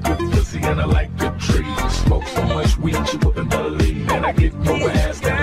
like good pussy and I like good trees. Smoke so much weed you wouldn't believe. And I get your ass down.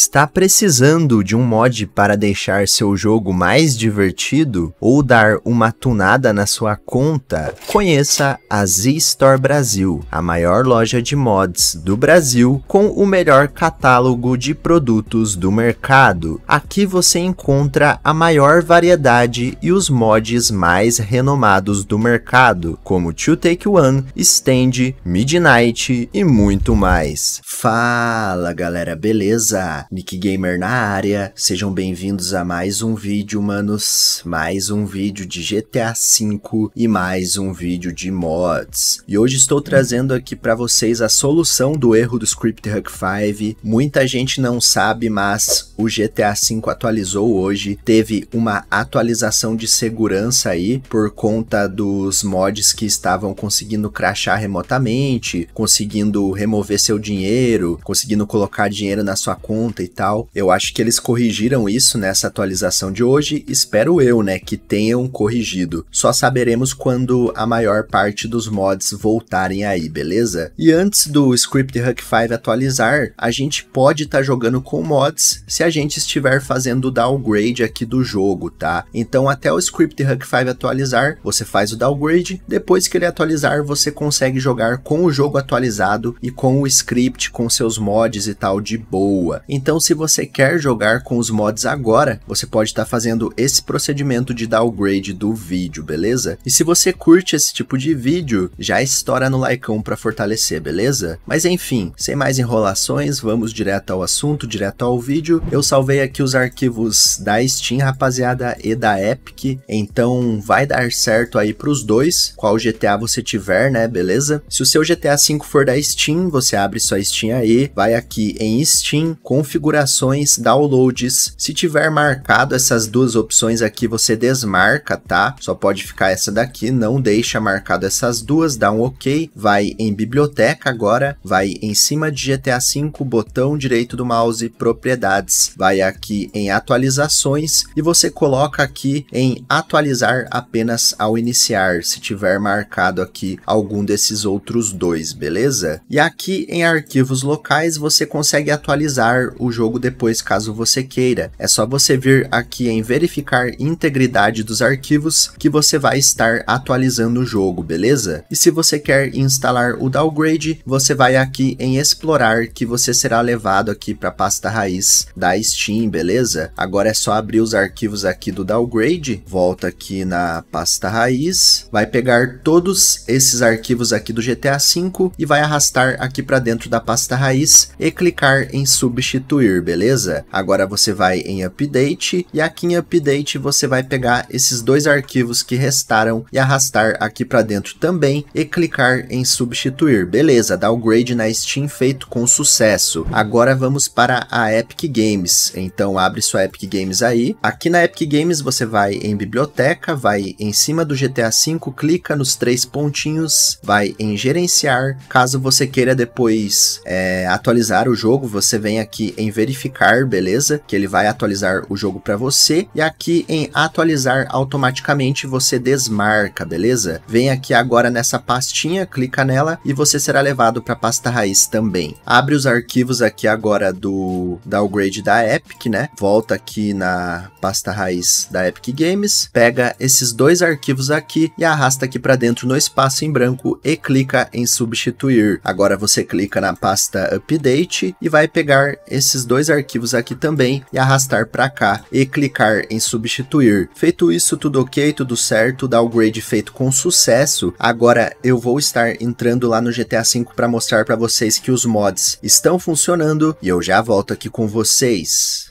Está precisando de um mod para deixar seu jogo mais divertido ou dar uma tunada na sua conta? Conheça a Z-Store Brasil, a maior loja de mods do Brasil com o melhor catálogo de produtos do mercado. Aqui você encontra a maior variedade e os mods mais renomados do mercado, como 2 take One, Stand, Midnight e muito mais. Fala galera, beleza? Nick Gamer na área, sejam bem-vindos a mais um vídeo, manos, mais um vídeo de GTA V e mais um vídeo de mods. E hoje estou trazendo aqui para vocês a solução do erro do Script Hack 5. Muita gente não sabe, mas o GTA V atualizou hoje, teve uma atualização de segurança aí por conta dos mods que estavam conseguindo crachar remotamente, conseguindo remover seu dinheiro, conseguindo colocar dinheiro na sua conta conta e tal. Eu acho que eles corrigiram isso nessa atualização de hoje, espero eu, né, que tenham corrigido. Só saberemos quando a maior parte dos mods voltarem aí, beleza? E antes do Script Hack 5 atualizar, a gente pode estar tá jogando com mods se a gente estiver fazendo o downgrade aqui do jogo, tá? Então até o Script Hack 5 atualizar, você faz o downgrade, depois que ele atualizar, você consegue jogar com o jogo atualizado e com o script, com seus mods e tal de boa. Então, se você quer jogar com os mods agora, você pode estar tá fazendo esse procedimento de downgrade do vídeo, beleza? E se você curte esse tipo de vídeo, já estoura no likeão para fortalecer, beleza? Mas enfim, sem mais enrolações, vamos direto ao assunto, direto ao vídeo. Eu salvei aqui os arquivos da Steam, rapaziada, e da Epic, então vai dar certo aí para os dois, qual GTA você tiver, né, beleza? Se o seu GTA V for da Steam, você abre sua Steam aí, vai aqui em Steam, configura configurações, downloads. Se tiver marcado essas duas opções aqui, você desmarca, tá? Só pode ficar essa daqui, não deixa marcado essas duas, dá um OK, vai em biblioteca agora, vai em cima de GTA V, botão direito do mouse, propriedades, vai aqui em atualizações e você coloca aqui em atualizar apenas ao iniciar, se tiver marcado aqui algum desses outros dois, beleza? E aqui em arquivos locais você consegue atualizar o jogo depois caso você queira. É só você vir aqui em verificar integridade dos arquivos que você vai estar atualizando o jogo, beleza? E se você quer instalar o downgrade, você vai aqui em explorar que você será levado aqui para a pasta raiz da Steam, beleza? Agora é só abrir os arquivos aqui do downgrade, volta aqui na pasta raiz, vai pegar todos esses arquivos aqui do GTA V e vai arrastar aqui para dentro da pasta raiz e clicar em substituir Substituir, beleza? Agora você vai em Update e aqui em Update você vai pegar esses dois arquivos que restaram e arrastar aqui para dentro também e clicar em substituir, beleza? Downgrade na Steam feito com sucesso. Agora vamos para a Epic Games, então abre sua Epic Games aí. Aqui na Epic Games você vai em Biblioteca, vai em cima do GTA V, clica nos três pontinhos, vai em Gerenciar. Caso você queira depois é, atualizar o jogo, você vem aqui em verificar, beleza? Que ele vai atualizar o jogo para você. E aqui em atualizar automaticamente você desmarca, beleza? Vem aqui agora nessa pastinha, clica nela e você será levado para a pasta raiz também. Abre os arquivos aqui agora do downgrade da Epic, né? Volta aqui na pasta raiz da Epic Games, pega esses dois arquivos aqui e arrasta aqui para dentro no espaço em branco e clica em substituir. Agora você clica na pasta update e vai pegar esse esses dois arquivos aqui também e arrastar para cá e clicar em substituir. Feito isso, tudo ok, tudo certo, downgrade feito com sucesso. Agora eu vou estar entrando lá no GTA V para mostrar para vocês que os mods estão funcionando e eu já volto aqui com vocês.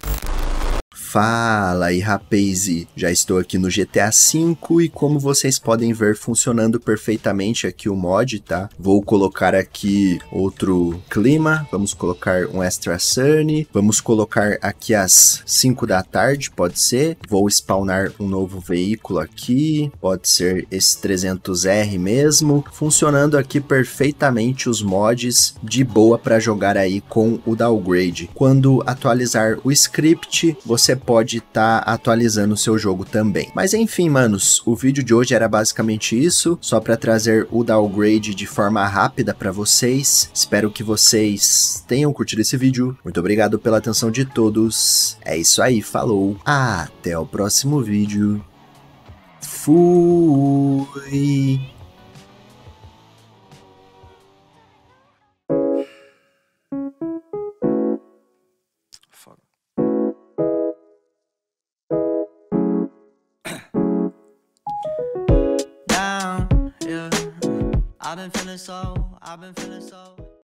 Fala aí, rapazi, já estou aqui no GTA V e como vocês podem ver funcionando perfeitamente aqui o mod, tá? Vou colocar aqui outro clima, vamos colocar um extra sunny, vamos colocar aqui às 5 da tarde, pode ser. Vou spawnar um novo veículo aqui, pode ser esse 300R mesmo. Funcionando aqui perfeitamente os mods de boa para jogar aí com o downgrade. Quando atualizar o script, você pode estar tá atualizando o seu jogo também. Mas enfim, manos, o vídeo de hoje era basicamente isso, só para trazer o downgrade de forma rápida para vocês. Espero que vocês tenham curtido esse vídeo. Muito obrigado pela atenção de todos. É isso aí, falou. Até o próximo vídeo. Fui. been feeling so, I've been feeling so.